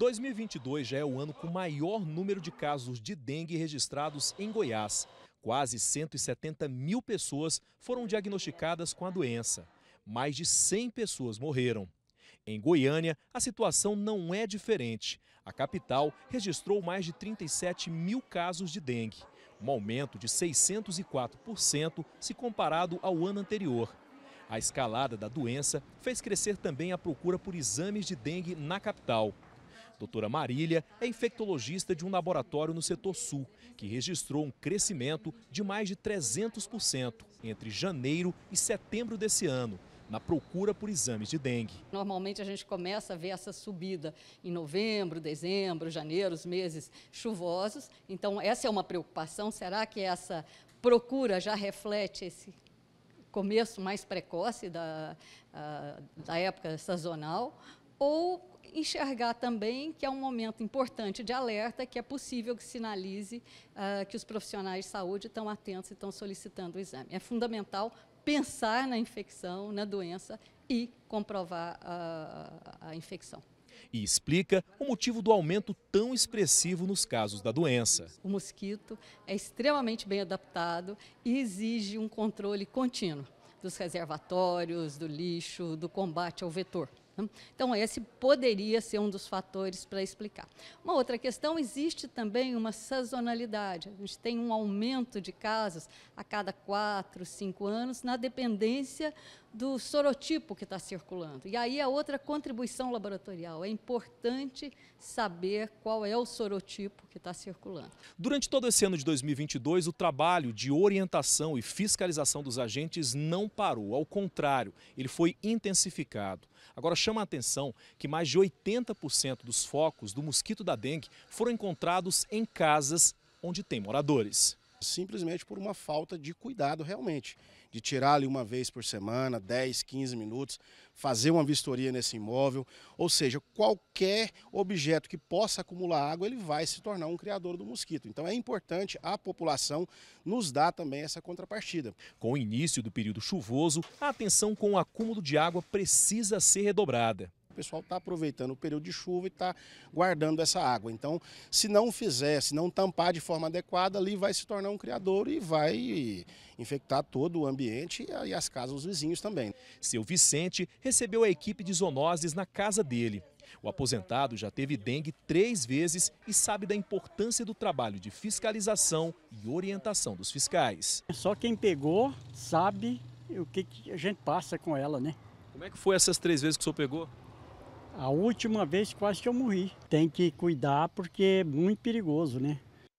2022 já é o ano com maior número de casos de dengue registrados em Goiás. Quase 170 mil pessoas foram diagnosticadas com a doença. Mais de 100 pessoas morreram. Em Goiânia, a situação não é diferente. A capital registrou mais de 37 mil casos de dengue, um aumento de 604% se comparado ao ano anterior. A escalada da doença fez crescer também a procura por exames de dengue na capital. Doutora Marília é infectologista de um laboratório no setor sul, que registrou um crescimento de mais de 300% entre janeiro e setembro desse ano, na procura por exames de dengue. Normalmente a gente começa a ver essa subida em novembro, dezembro, janeiro, os meses chuvosos. Então, essa é uma preocupação. Será que essa procura já reflete esse começo mais precoce da, ah, da época sazonal? Ou enxergar também que é um momento importante de alerta, que é possível que sinalize uh, que os profissionais de saúde estão atentos e estão solicitando o exame. É fundamental pensar na infecção, na doença e comprovar a, a infecção e explica o motivo do aumento tão expressivo nos casos da doença. O mosquito é extremamente bem adaptado e exige um controle contínuo dos reservatórios, do lixo, do combate ao vetor. Então, esse poderia ser um dos fatores para explicar. Uma outra questão, existe também uma sazonalidade. A gente tem um aumento de casos a cada quatro, cinco anos, na dependência do sorotipo que está circulando. E aí a outra contribuição laboratorial. É importante saber qual é o sorotipo que está circulando. Durante todo esse ano de 2022, o trabalho de orientação e fiscalização dos agentes não parou. Ao contrário, ele foi intensificado. Agora, chama a atenção que mais de 80% dos focos do mosquito da dengue foram encontrados em casas onde tem moradores simplesmente por uma falta de cuidado realmente, de tirar ali uma vez por semana, 10, 15 minutos, fazer uma vistoria nesse imóvel, ou seja, qualquer objeto que possa acumular água, ele vai se tornar um criador do mosquito. Então é importante a população nos dar também essa contrapartida. Com o início do período chuvoso, a atenção com o acúmulo de água precisa ser redobrada. O pessoal está aproveitando o período de chuva e está guardando essa água. Então, se não fizer, se não tampar de forma adequada, ali vai se tornar um criador e vai infectar todo o ambiente e as casas dos vizinhos também. Seu Vicente recebeu a equipe de zoonoses na casa dele. O aposentado já teve dengue três vezes e sabe da importância do trabalho de fiscalização e orientação dos fiscais. Só quem pegou sabe o que a gente passa com ela, né? Como é que foi essas três vezes que o senhor pegou? A última vez quase que eu morri. Tem que cuidar porque é muito perigoso, né?